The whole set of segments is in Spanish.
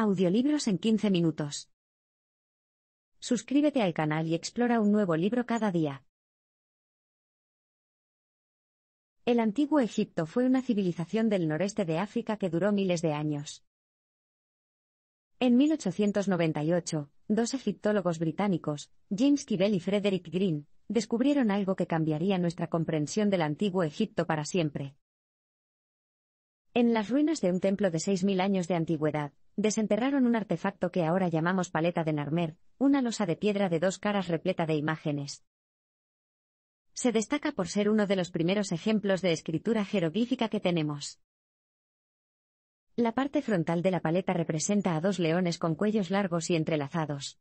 Audiolibros en 15 minutos. Suscríbete al canal y explora un nuevo libro cada día. El antiguo Egipto fue una civilización del noreste de África que duró miles de años. En 1898, dos egiptólogos británicos, James Kibel y Frederick Green, descubrieron algo que cambiaría nuestra comprensión del antiguo Egipto para siempre. En las ruinas de un templo de 6.000 años de antigüedad, Desenterraron un artefacto que ahora llamamos paleta de Narmer, una losa de piedra de dos caras repleta de imágenes. Se destaca por ser uno de los primeros ejemplos de escritura jeroglífica que tenemos. La parte frontal de la paleta representa a dos leones con cuellos largos y entrelazados.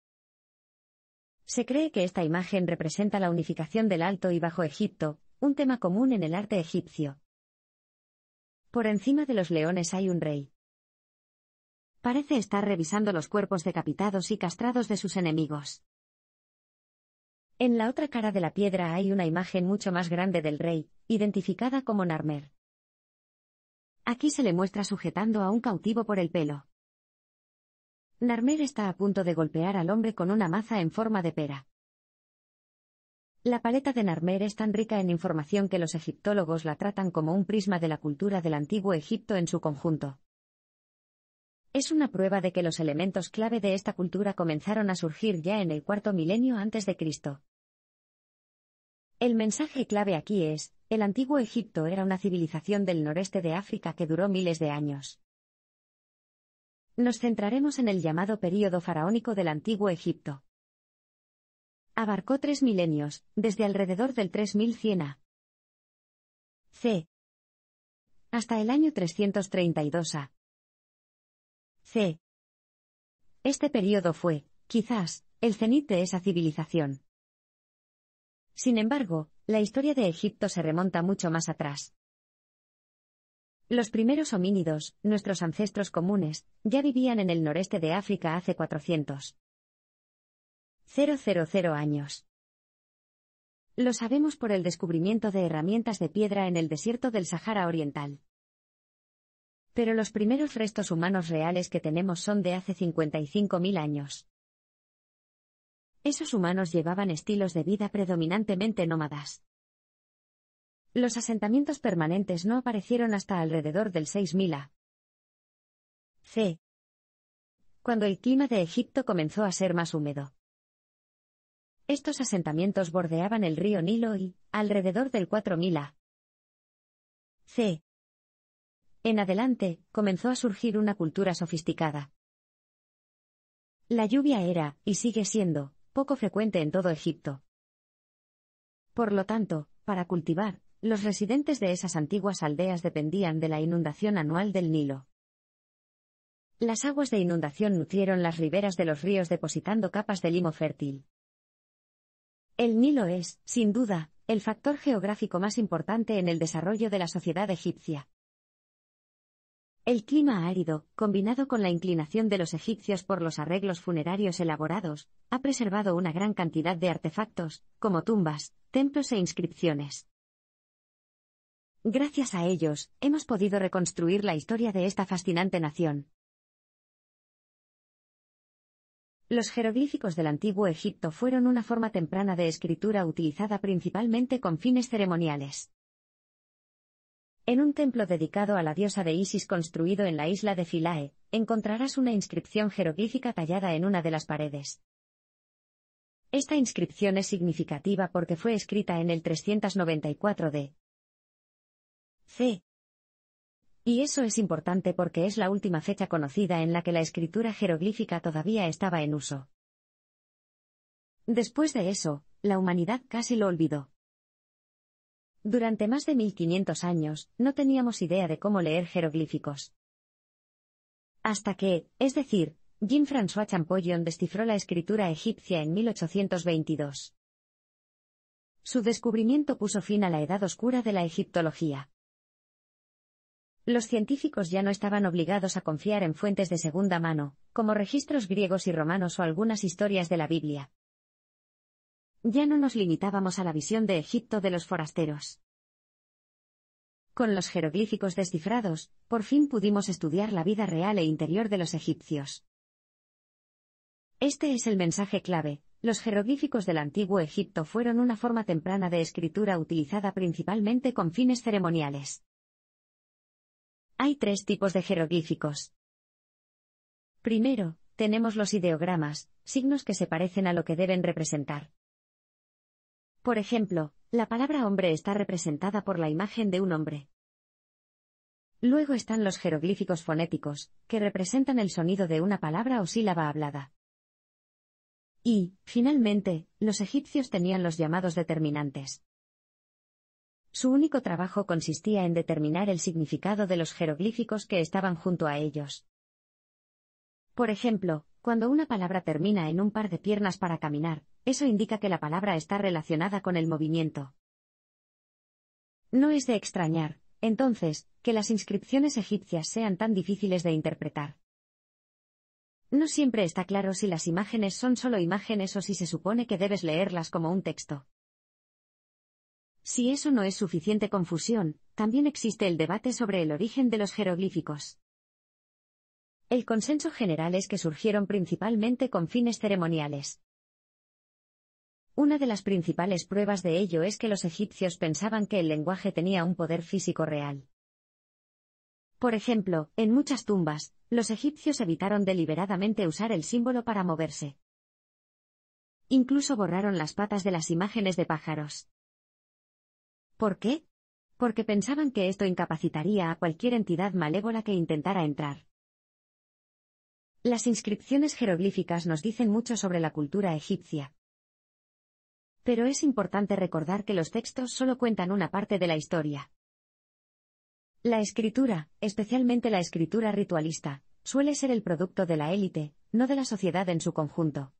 Se cree que esta imagen representa la unificación del Alto y Bajo Egipto, un tema común en el arte egipcio. Por encima de los leones hay un rey. Parece estar revisando los cuerpos decapitados y castrados de sus enemigos. En la otra cara de la piedra hay una imagen mucho más grande del rey, identificada como Narmer. Aquí se le muestra sujetando a un cautivo por el pelo. Narmer está a punto de golpear al hombre con una maza en forma de pera. La paleta de Narmer es tan rica en información que los egiptólogos la tratan como un prisma de la cultura del antiguo Egipto en su conjunto es una prueba de que los elementos clave de esta cultura comenzaron a surgir ya en el cuarto milenio antes de Cristo. El mensaje clave aquí es, el antiguo Egipto era una civilización del noreste de África que duró miles de años. Nos centraremos en el llamado período faraónico del antiguo Egipto. Abarcó tres milenios, desde alrededor del 3100 a. C. Hasta el año 332 a. C. Este periodo fue, quizás, el cenit de esa civilización. Sin embargo, la historia de Egipto se remonta mucho más atrás. Los primeros homínidos, nuestros ancestros comunes, ya vivían en el noreste de África hace 400.000 años. Lo sabemos por el descubrimiento de herramientas de piedra en el desierto del Sahara Oriental. Pero los primeros restos humanos reales que tenemos son de hace 55.000 años. Esos humanos llevaban estilos de vida predominantemente nómadas. Los asentamientos permanentes no aparecieron hasta alrededor del 6000 A. C. Cuando el clima de Egipto comenzó a ser más húmedo. Estos asentamientos bordeaban el río Nilo y, alrededor del 4000 A. C. En adelante, comenzó a surgir una cultura sofisticada. La lluvia era, y sigue siendo, poco frecuente en todo Egipto. Por lo tanto, para cultivar, los residentes de esas antiguas aldeas dependían de la inundación anual del Nilo. Las aguas de inundación nutrieron las riberas de los ríos depositando capas de limo fértil. El Nilo es, sin duda, el factor geográfico más importante en el desarrollo de la sociedad egipcia. El clima árido, combinado con la inclinación de los egipcios por los arreglos funerarios elaborados, ha preservado una gran cantidad de artefactos, como tumbas, templos e inscripciones. Gracias a ellos, hemos podido reconstruir la historia de esta fascinante nación. Los jeroglíficos del antiguo Egipto fueron una forma temprana de escritura utilizada principalmente con fines ceremoniales. En un templo dedicado a la diosa de Isis construido en la isla de Philae, encontrarás una inscripción jeroglífica tallada en una de las paredes. Esta inscripción es significativa porque fue escrita en el 394 de C. Y eso es importante porque es la última fecha conocida en la que la escritura jeroglífica todavía estaba en uso. Después de eso, la humanidad casi lo olvidó. Durante más de 1500 años, no teníamos idea de cómo leer jeroglíficos. Hasta que, es decir, Jean-François Champollion descifró la escritura egipcia en 1822. Su descubrimiento puso fin a la edad oscura de la egiptología. Los científicos ya no estaban obligados a confiar en fuentes de segunda mano, como registros griegos y romanos o algunas historias de la Biblia ya no nos limitábamos a la visión de Egipto de los forasteros. Con los jeroglíficos descifrados, por fin pudimos estudiar la vida real e interior de los egipcios. Este es el mensaje clave. Los jeroglíficos del antiguo Egipto fueron una forma temprana de escritura utilizada principalmente con fines ceremoniales. Hay tres tipos de jeroglíficos. Primero, tenemos los ideogramas, signos que se parecen a lo que deben representar. Por ejemplo, la palabra hombre está representada por la imagen de un hombre. Luego están los jeroglíficos fonéticos, que representan el sonido de una palabra o sílaba hablada. Y, finalmente, los egipcios tenían los llamados determinantes. Su único trabajo consistía en determinar el significado de los jeroglíficos que estaban junto a ellos. Por ejemplo, cuando una palabra termina en un par de piernas para caminar, eso indica que la palabra está relacionada con el movimiento. No es de extrañar, entonces, que las inscripciones egipcias sean tan difíciles de interpretar. No siempre está claro si las imágenes son solo imágenes o si se supone que debes leerlas como un texto. Si eso no es suficiente confusión, también existe el debate sobre el origen de los jeroglíficos. El consenso general es que surgieron principalmente con fines ceremoniales. Una de las principales pruebas de ello es que los egipcios pensaban que el lenguaje tenía un poder físico real. Por ejemplo, en muchas tumbas, los egipcios evitaron deliberadamente usar el símbolo para moverse. Incluso borraron las patas de las imágenes de pájaros. ¿Por qué? Porque pensaban que esto incapacitaría a cualquier entidad malévola que intentara entrar. Las inscripciones jeroglíficas nos dicen mucho sobre la cultura egipcia, pero es importante recordar que los textos solo cuentan una parte de la historia. La escritura, especialmente la escritura ritualista, suele ser el producto de la élite, no de la sociedad en su conjunto.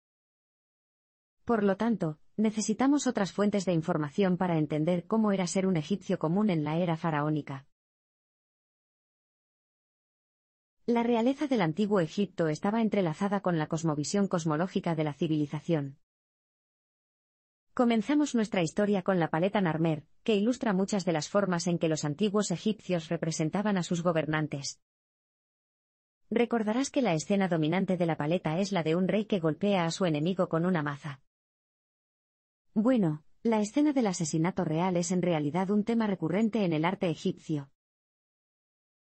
Por lo tanto, necesitamos otras fuentes de información para entender cómo era ser un egipcio común en la era faraónica. La realeza del antiguo Egipto estaba entrelazada con la cosmovisión cosmológica de la civilización. Comenzamos nuestra historia con la paleta Narmer, que ilustra muchas de las formas en que los antiguos egipcios representaban a sus gobernantes. Recordarás que la escena dominante de la paleta es la de un rey que golpea a su enemigo con una maza. Bueno, la escena del asesinato real es en realidad un tema recurrente en el arte egipcio.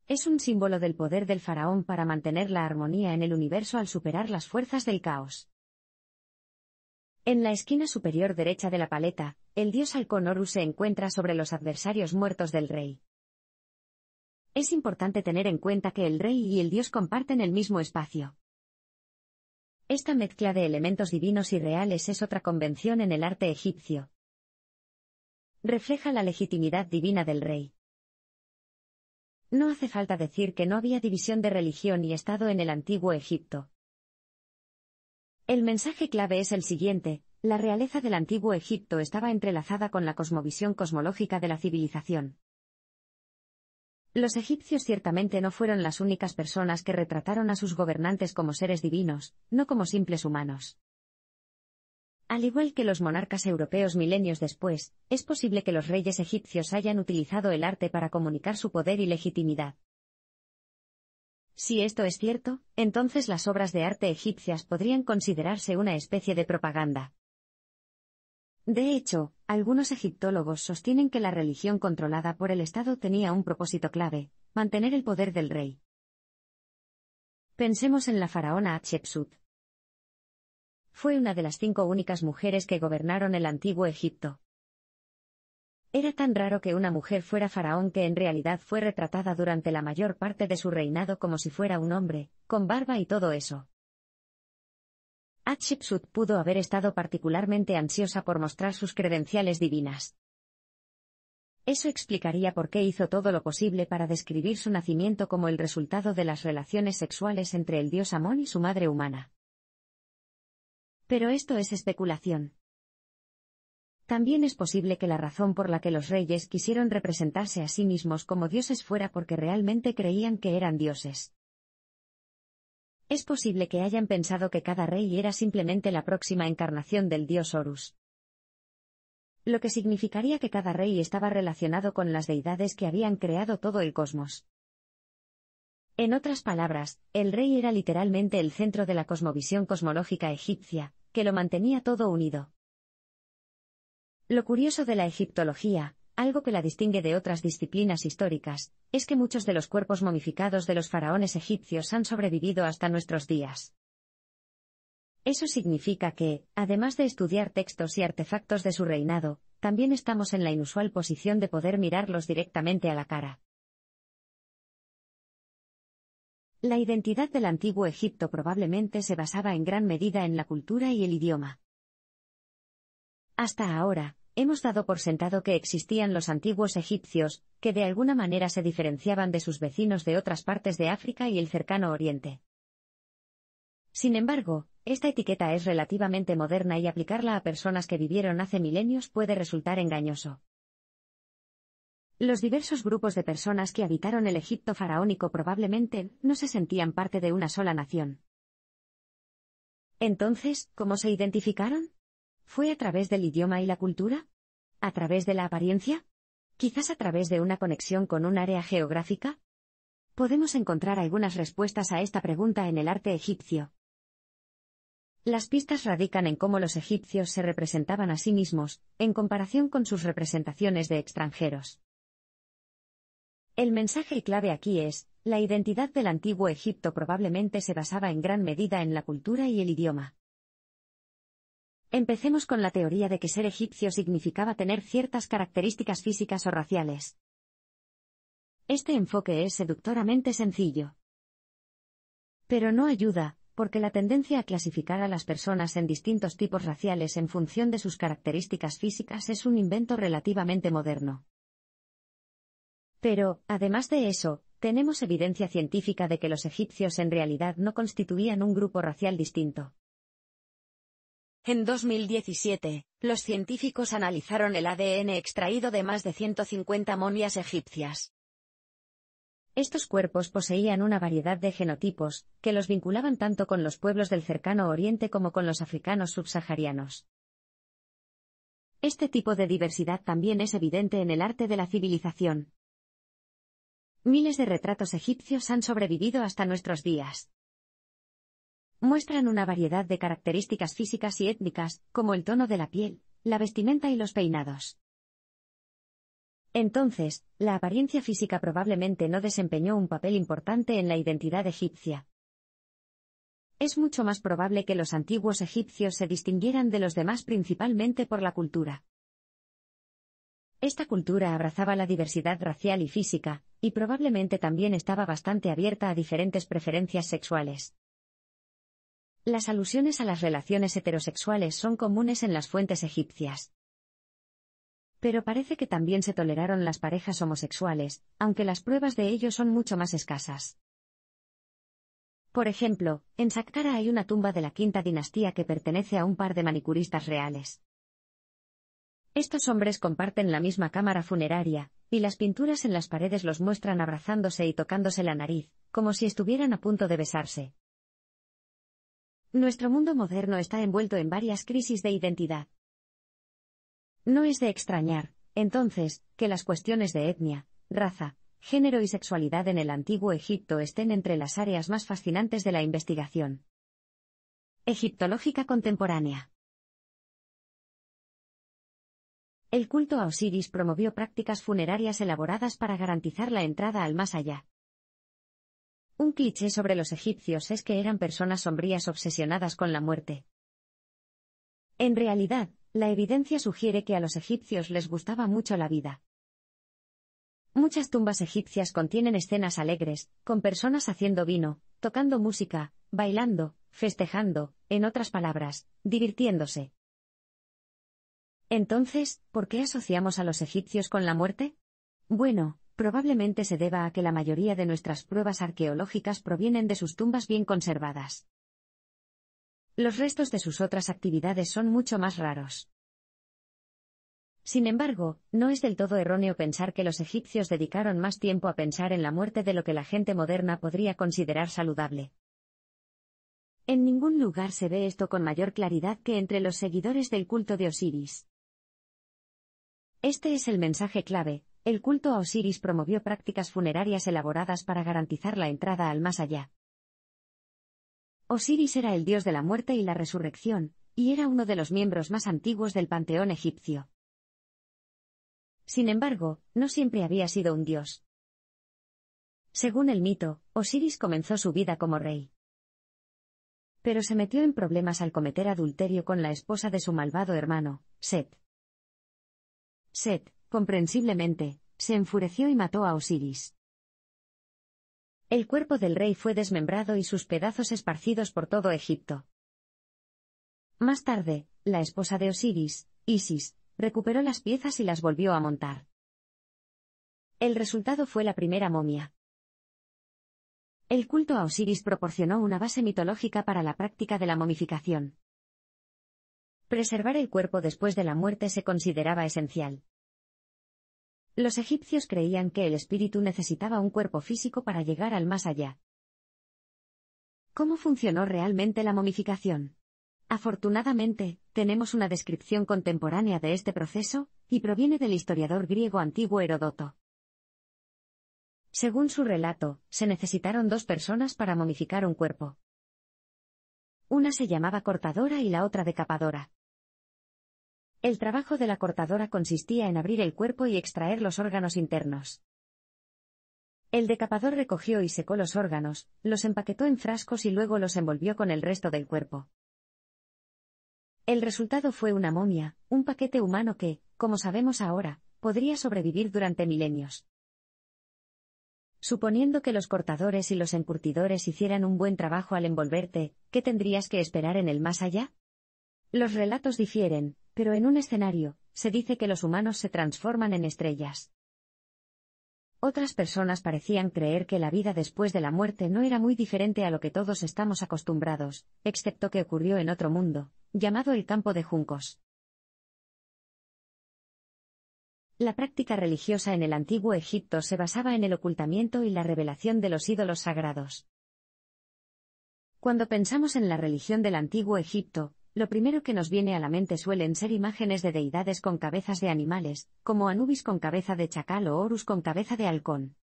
Es un símbolo del poder del faraón para mantener la armonía en el universo al superar las fuerzas del caos. En la esquina superior derecha de la paleta, el dios halcón se encuentra sobre los adversarios muertos del rey. Es importante tener en cuenta que el rey y el dios comparten el mismo espacio. Esta mezcla de elementos divinos y reales es otra convención en el arte egipcio. Refleja la legitimidad divina del rey. No hace falta decir que no había división de religión y Estado en el antiguo Egipto. El mensaje clave es el siguiente, la realeza del antiguo Egipto estaba entrelazada con la cosmovisión cosmológica de la civilización. Los egipcios ciertamente no fueron las únicas personas que retrataron a sus gobernantes como seres divinos, no como simples humanos. Al igual que los monarcas europeos milenios después, es posible que los reyes egipcios hayan utilizado el arte para comunicar su poder y legitimidad. Si esto es cierto, entonces las obras de arte egipcias podrían considerarse una especie de propaganda. De hecho, algunos egiptólogos sostienen que la religión controlada por el Estado tenía un propósito clave, mantener el poder del rey. Pensemos en la faraona Hatshepsut. Fue una de las cinco únicas mujeres que gobernaron el antiguo Egipto. Era tan raro que una mujer fuera faraón que en realidad fue retratada durante la mayor parte de su reinado como si fuera un hombre, con barba y todo eso. Hatshepsut pudo haber estado particularmente ansiosa por mostrar sus credenciales divinas. Eso explicaría por qué hizo todo lo posible para describir su nacimiento como el resultado de las relaciones sexuales entre el dios Amón y su madre humana. Pero esto es especulación. También es posible que la razón por la que los reyes quisieron representarse a sí mismos como dioses fuera porque realmente creían que eran dioses. Es posible que hayan pensado que cada rey era simplemente la próxima encarnación del dios Horus. Lo que significaría que cada rey estaba relacionado con las deidades que habían creado todo el cosmos. En otras palabras, el rey era literalmente el centro de la cosmovisión cosmológica egipcia, que lo mantenía todo unido. Lo curioso de la egiptología, algo que la distingue de otras disciplinas históricas, es que muchos de los cuerpos momificados de los faraones egipcios han sobrevivido hasta nuestros días. Eso significa que, además de estudiar textos y artefactos de su reinado, también estamos en la inusual posición de poder mirarlos directamente a la cara. La identidad del antiguo Egipto probablemente se basaba en gran medida en la cultura y el idioma. Hasta ahora, hemos dado por sentado que existían los antiguos egipcios, que de alguna manera se diferenciaban de sus vecinos de otras partes de África y el cercano Oriente. Sin embargo, esta etiqueta es relativamente moderna y aplicarla a personas que vivieron hace milenios puede resultar engañoso. Los diversos grupos de personas que habitaron el Egipto faraónico probablemente no se sentían parte de una sola nación. Entonces, ¿cómo se identificaron? ¿Fue a través del idioma y la cultura? ¿A través de la apariencia? ¿Quizás a través de una conexión con un área geográfica? Podemos encontrar algunas respuestas a esta pregunta en el arte egipcio. Las pistas radican en cómo los egipcios se representaban a sí mismos, en comparación con sus representaciones de extranjeros. El mensaje clave aquí es, la identidad del antiguo Egipto probablemente se basaba en gran medida en la cultura y el idioma. Empecemos con la teoría de que ser egipcio significaba tener ciertas características físicas o raciales. Este enfoque es seductoramente sencillo. Pero no ayuda, porque la tendencia a clasificar a las personas en distintos tipos raciales en función de sus características físicas es un invento relativamente moderno. Pero, además de eso, tenemos evidencia científica de que los egipcios en realidad no constituían un grupo racial distinto. En 2017, los científicos analizaron el ADN extraído de más de 150 momias egipcias. Estos cuerpos poseían una variedad de genotipos, que los vinculaban tanto con los pueblos del cercano oriente como con los africanos subsaharianos. Este tipo de diversidad también es evidente en el arte de la civilización. Miles de retratos egipcios han sobrevivido hasta nuestros días muestran una variedad de características físicas y étnicas, como el tono de la piel, la vestimenta y los peinados. Entonces, la apariencia física probablemente no desempeñó un papel importante en la identidad egipcia. Es mucho más probable que los antiguos egipcios se distinguieran de los demás principalmente por la cultura. Esta cultura abrazaba la diversidad racial y física, y probablemente también estaba bastante abierta a diferentes preferencias sexuales. Las alusiones a las relaciones heterosexuales son comunes en las fuentes egipcias. Pero parece que también se toleraron las parejas homosexuales, aunque las pruebas de ello son mucho más escasas. Por ejemplo, en Saqqara hay una tumba de la quinta dinastía que pertenece a un par de manicuristas reales. Estos hombres comparten la misma cámara funeraria, y las pinturas en las paredes los muestran abrazándose y tocándose la nariz, como si estuvieran a punto de besarse. Nuestro mundo moderno está envuelto en varias crisis de identidad. No es de extrañar, entonces, que las cuestiones de etnia, raza, género y sexualidad en el antiguo Egipto estén entre las áreas más fascinantes de la investigación. Egiptológica contemporánea. El culto a Osiris promovió prácticas funerarias elaboradas para garantizar la entrada al más allá. Un cliché sobre los egipcios es que eran personas sombrías obsesionadas con la muerte. En realidad, la evidencia sugiere que a los egipcios les gustaba mucho la vida. Muchas tumbas egipcias contienen escenas alegres, con personas haciendo vino, tocando música, bailando, festejando, en otras palabras, divirtiéndose. Entonces, ¿por qué asociamos a los egipcios con la muerte? Bueno, probablemente se deba a que la mayoría de nuestras pruebas arqueológicas provienen de sus tumbas bien conservadas. Los restos de sus otras actividades son mucho más raros. Sin embargo, no es del todo erróneo pensar que los egipcios dedicaron más tiempo a pensar en la muerte de lo que la gente moderna podría considerar saludable. En ningún lugar se ve esto con mayor claridad que entre los seguidores del culto de Osiris. Este es el mensaje clave, el culto a Osiris promovió prácticas funerarias elaboradas para garantizar la entrada al más allá. Osiris era el dios de la muerte y la resurrección, y era uno de los miembros más antiguos del panteón egipcio. Sin embargo, no siempre había sido un dios. Según el mito, Osiris comenzó su vida como rey. Pero se metió en problemas al cometer adulterio con la esposa de su malvado hermano, Set. Set, comprensiblemente, se enfureció y mató a Osiris. El cuerpo del rey fue desmembrado y sus pedazos esparcidos por todo Egipto. Más tarde, la esposa de Osiris, Isis, recuperó las piezas y las volvió a montar. El resultado fue la primera momia. El culto a Osiris proporcionó una base mitológica para la práctica de la momificación. Preservar el cuerpo después de la muerte se consideraba esencial. Los egipcios creían que el espíritu necesitaba un cuerpo físico para llegar al más allá. ¿Cómo funcionó realmente la momificación? Afortunadamente, tenemos una descripción contemporánea de este proceso, y proviene del historiador griego antiguo Herodoto. Según su relato, se necesitaron dos personas para momificar un cuerpo. Una se llamaba cortadora y la otra decapadora. El trabajo de la cortadora consistía en abrir el cuerpo y extraer los órganos internos. El decapador recogió y secó los órganos, los empaquetó en frascos y luego los envolvió con el resto del cuerpo. El resultado fue una momia, un paquete humano que, como sabemos ahora, podría sobrevivir durante milenios. Suponiendo que los cortadores y los encurtidores hicieran un buen trabajo al envolverte, ¿qué tendrías que esperar en el más allá? Los relatos difieren, pero en un escenario, se dice que los humanos se transforman en estrellas. Otras personas parecían creer que la vida después de la muerte no era muy diferente a lo que todos estamos acostumbrados, excepto que ocurrió en otro mundo, llamado el campo de juncos. La práctica religiosa en el antiguo Egipto se basaba en el ocultamiento y la revelación de los ídolos sagrados. Cuando pensamos en la religión del antiguo Egipto, lo primero que nos viene a la mente suelen ser imágenes de deidades con cabezas de animales, como Anubis con cabeza de chacal o Horus con cabeza de halcón.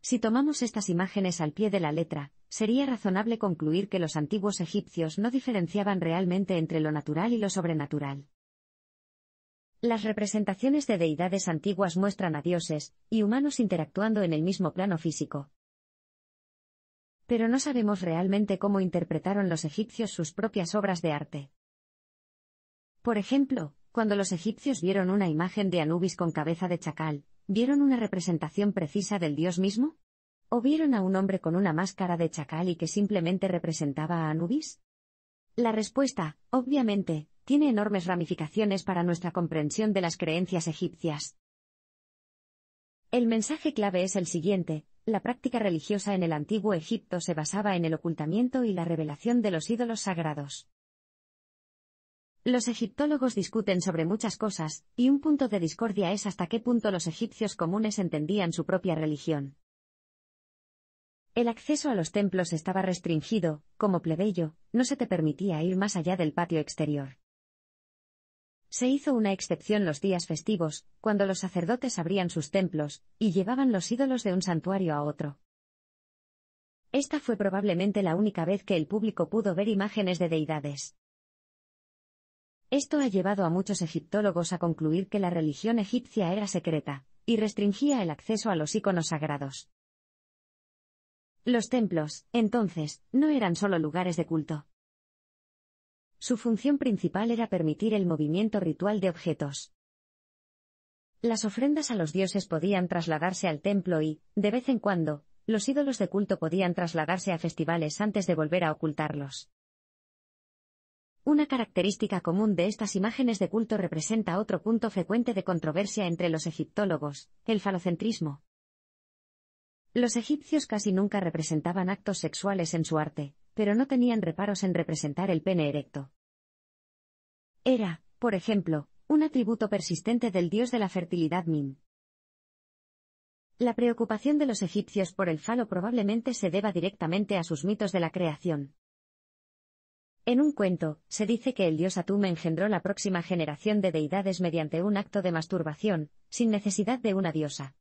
Si tomamos estas imágenes al pie de la letra, sería razonable concluir que los antiguos egipcios no diferenciaban realmente entre lo natural y lo sobrenatural. Las representaciones de deidades antiguas muestran a dioses y humanos interactuando en el mismo plano físico, pero no sabemos realmente cómo interpretaron los egipcios sus propias obras de arte. Por ejemplo, cuando los egipcios vieron una imagen de Anubis con cabeza de chacal, ¿vieron una representación precisa del dios mismo? ¿O vieron a un hombre con una máscara de chacal y que simplemente representaba a Anubis? La respuesta, obviamente, tiene enormes ramificaciones para nuestra comprensión de las creencias egipcias. El mensaje clave es el siguiente, la práctica religiosa en el antiguo Egipto se basaba en el ocultamiento y la revelación de los ídolos sagrados. Los egiptólogos discuten sobre muchas cosas, y un punto de discordia es hasta qué punto los egipcios comunes entendían su propia religión. El acceso a los templos estaba restringido, como plebeyo, no se te permitía ir más allá del patio exterior. Se hizo una excepción los días festivos, cuando los sacerdotes abrían sus templos, y llevaban los ídolos de un santuario a otro. Esta fue probablemente la única vez que el público pudo ver imágenes de deidades. Esto ha llevado a muchos egiptólogos a concluir que la religión egipcia era secreta, y restringía el acceso a los íconos sagrados. Los templos, entonces, no eran solo lugares de culto. Su función principal era permitir el movimiento ritual de objetos. Las ofrendas a los dioses podían trasladarse al templo y, de vez en cuando, los ídolos de culto podían trasladarse a festivales antes de volver a ocultarlos. Una característica común de estas imágenes de culto representa otro punto frecuente de controversia entre los egiptólogos, el falocentrismo. Los egipcios casi nunca representaban actos sexuales en su arte, pero no tenían reparos en representar el pene erecto. Era, por ejemplo, un atributo persistente del dios de la fertilidad Min. La preocupación de los egipcios por el falo probablemente se deba directamente a sus mitos de la creación. En un cuento, se dice que el dios Atum engendró la próxima generación de deidades mediante un acto de masturbación, sin necesidad de una diosa.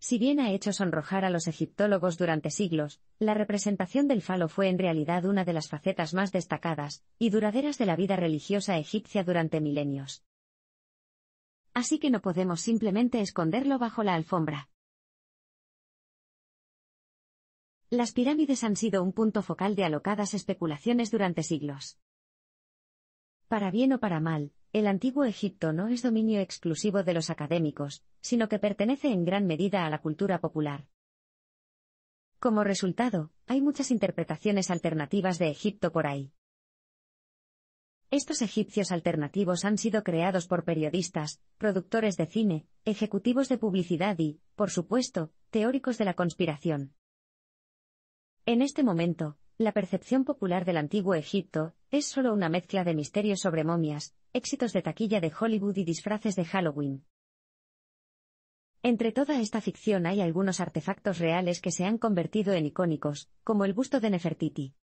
Si bien ha hecho sonrojar a los egiptólogos durante siglos, la representación del falo fue en realidad una de las facetas más destacadas y duraderas de la vida religiosa egipcia durante milenios. Así que no podemos simplemente esconderlo bajo la alfombra. Las pirámides han sido un punto focal de alocadas especulaciones durante siglos. Para bien o para mal, el antiguo Egipto no es dominio exclusivo de los académicos, sino que pertenece en gran medida a la cultura popular. Como resultado, hay muchas interpretaciones alternativas de Egipto por ahí. Estos egipcios alternativos han sido creados por periodistas, productores de cine, ejecutivos de publicidad y, por supuesto, teóricos de la conspiración. En este momento, la percepción popular del antiguo Egipto es solo una mezcla de misterios sobre momias, éxitos de taquilla de Hollywood y disfraces de Halloween. Entre toda esta ficción hay algunos artefactos reales que se han convertido en icónicos, como el busto de Nefertiti.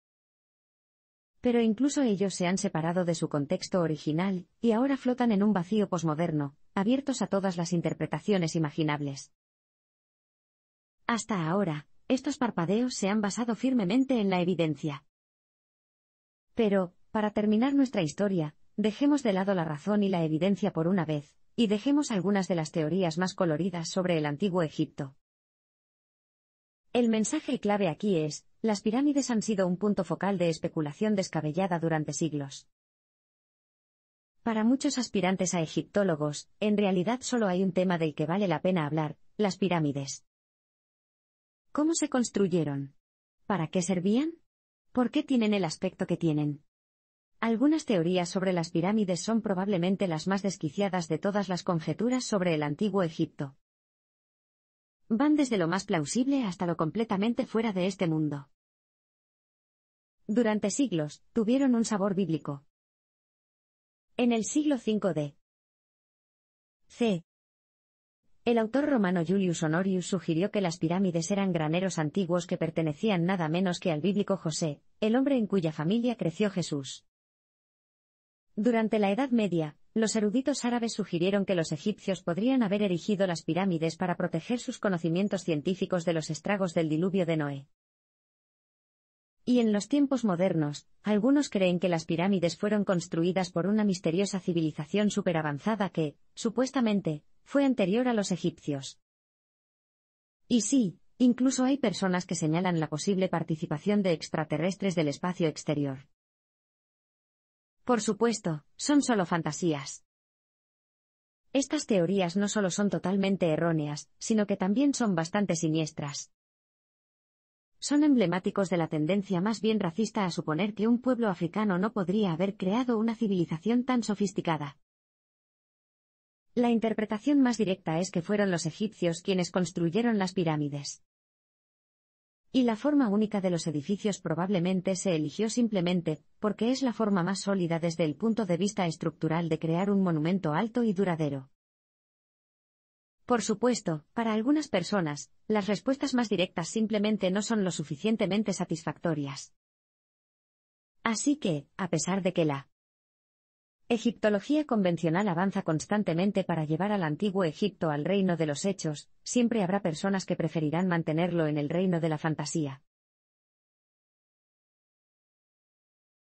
Pero incluso ellos se han separado de su contexto original, y ahora flotan en un vacío posmoderno, abiertos a todas las interpretaciones imaginables. Hasta ahora, estos parpadeos se han basado firmemente en la evidencia. Pero, para terminar nuestra historia, dejemos de lado la razón y la evidencia por una vez, y dejemos algunas de las teorías más coloridas sobre el antiguo Egipto. El mensaje clave aquí es, las pirámides han sido un punto focal de especulación descabellada durante siglos. Para muchos aspirantes a egiptólogos, en realidad solo hay un tema del que vale la pena hablar, las pirámides. ¿Cómo se construyeron? ¿Para qué servían? ¿Por qué tienen el aspecto que tienen? Algunas teorías sobre las pirámides son probablemente las más desquiciadas de todas las conjeturas sobre el antiguo Egipto. Van desde lo más plausible hasta lo completamente fuera de este mundo. Durante siglos, tuvieron un sabor bíblico. En el siglo V d. C. El autor romano Julius Honorius sugirió que las pirámides eran graneros antiguos que pertenecían nada menos que al bíblico José, el hombre en cuya familia creció Jesús. Durante la Edad Media, los eruditos árabes sugirieron que los egipcios podrían haber erigido las pirámides para proteger sus conocimientos científicos de los estragos del diluvio de Noé. Y en los tiempos modernos, algunos creen que las pirámides fueron construidas por una misteriosa civilización superavanzada que, supuestamente, fue anterior a los egipcios. Y sí, incluso hay personas que señalan la posible participación de extraterrestres del espacio exterior. Por supuesto, son solo fantasías. Estas teorías no solo son totalmente erróneas, sino que también son bastante siniestras. Son emblemáticos de la tendencia más bien racista a suponer que un pueblo africano no podría haber creado una civilización tan sofisticada. La interpretación más directa es que fueron los egipcios quienes construyeron las pirámides. Y la forma única de los edificios probablemente se eligió simplemente, porque es la forma más sólida desde el punto de vista estructural de crear un monumento alto y duradero. Por supuesto, para algunas personas, las respuestas más directas simplemente no son lo suficientemente satisfactorias. Así que, a pesar de que la Egiptología convencional avanza constantemente para llevar al antiguo Egipto al reino de los hechos, siempre habrá personas que preferirán mantenerlo en el reino de la fantasía.